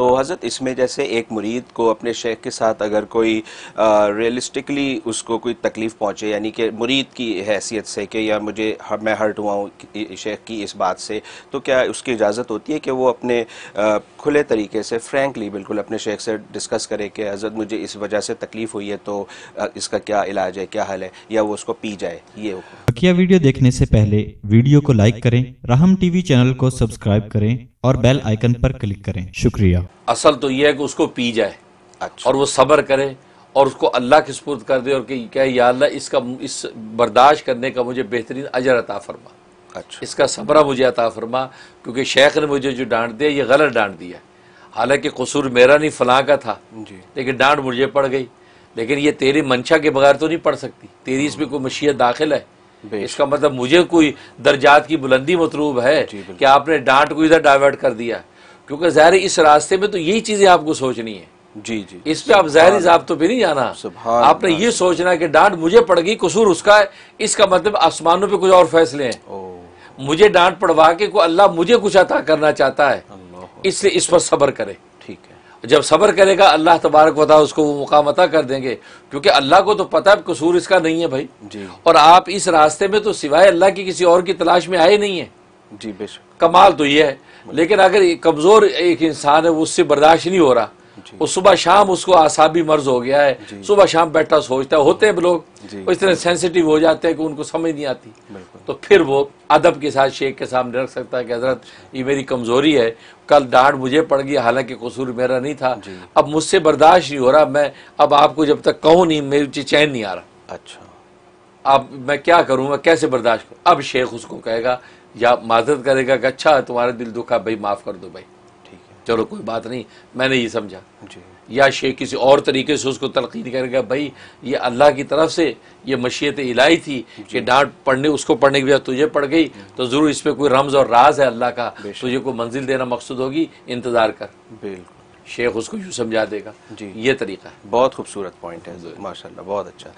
तो हज़रत इसमें जैसे एक मुरीद को अपने शेख के साथ अगर कोई रियलिस्टिकली उसको कोई तकलीफ़ पहुँचे यानी कि मुरीद की हैसियत से कि या मुझे मैं हर्ट हुआ हूँ शेख की इस बात से तो क्या उसकी इजाज़त होती है कि वो अपने आ, खुले तरीके से फ्रेंकली बिल्कुल अपने शेख से डिस्कस करे कि हज़रत मुझे इस वजह से तकलीफ़ हुई है तो इसका क्या इलाज है क्या हल है या वो उसको पी जाए ये हो वीडियो देखने से पहले वीडियो को लाइक करें राहम टीवी चैनल को सब्सक्राइब करें और बेल आइकन पर क्लिक करें शुक्रिया असल तो यह है कि उसको पी जाए अच्छा। और वो सब्र करे और उसको अल्लाह के सपुर्द कर दे और कहे या अल्लाह इसका इस बर्दाश्त करने का मुझे बेहतरीन अजर अता फरमा अच्छा इसका सबरा मुझे अता फरमा क्योंकि शेख ने मुझे जो डांट दिया ये गलत डांट दिया हालांकि कसूर मेरा नहीं फलां का था लेकिन डांट मुझे पड़ गई लेकिन ये तेरी मंशा के बगैर तो नहीं पड़ सकती तेरी इसमें कोई मशीत दाखिल है इसका मतलब मुझे कोई दर्जात की बुलंदी मतलूब है कि आपने डांट को इधर डाइवर्ट कर दिया क्योंकि जहर इस रास्ते में तो यही चीज़ें आपको सोचनी है जी जी इस पे आप जहरी तो भी नहीं जाना आपने ये सोचना कि डांट मुझे पड़ गई कसूर उसका है इसका मतलब आसमानों पे कुछ और फैसले हैं मुझे डांट पड़वा के को अल्लाह मुझे कुछ अता करना चाहता है इसलिए इस पर सब्र करें ठीक है जब सब्र करेगा अल्लाह तबारक वाली उसको वो मुकाम अता कर देंगे क्योंकि अल्लाह को तो पता है कसूर इसका नहीं है भाई जी और आप इस रास्ते में तो सिवाय अल्लाह की किसी और की तलाश में आए नहीं है जी बेशक कमाल तो ये है लेकिन अगर कमज़ोर एक इंसान है वो उससे बर्दाश्त नहीं हो रहा वो सुबह शाम उसको आसाबी मर्ज हो गया है सुबह शाम बैठा सोचता है होते हैं लोग तो इस तरह सेंसिटिव हो जाते हैं कि उनको समझ नहीं आती तो फिर वो अदब के साथ शेख के सामने रख सकता है कि हजरत ये मेरी कमज़ोरी है कल डांट मुझे पड़ गई हालांकि कसूर मेरा नहीं था अब मुझसे बर्दाश्त नहीं हो रहा मैं अब आपको जब तक कहूँ नहीं मेरी चैन नहीं आ रहा अच्छा अब मैं क्या करूँ मैं कैसे बर्दाश्त करूँ अब शेख उसको कहेगा या माजत करेगा कि अच्छा तुम्हारा दिल दुखा भाई माफ़ कर दो भाई चलो कोई बात नहीं मैंने ये समझा या शेख किसी और तरीके से उसको तलकीन करेगा भाई ये अल्लाह की तरफ से ये मशीत इलाही थी कि डांट पढ़ने उसको पढ़ने की वजह तुझे पड़ गई तो ज़रूर इस पर कोई रमज़ और राज है अल्लाह का तुझे को मंजिल देना मकसद होगी इंतज़ार कर बिल्कुल शेख उसको यूँ समझा देगा जी ये तरीका है बहुत खूबसूरत पॉइंट है माशा बहुत अच्छा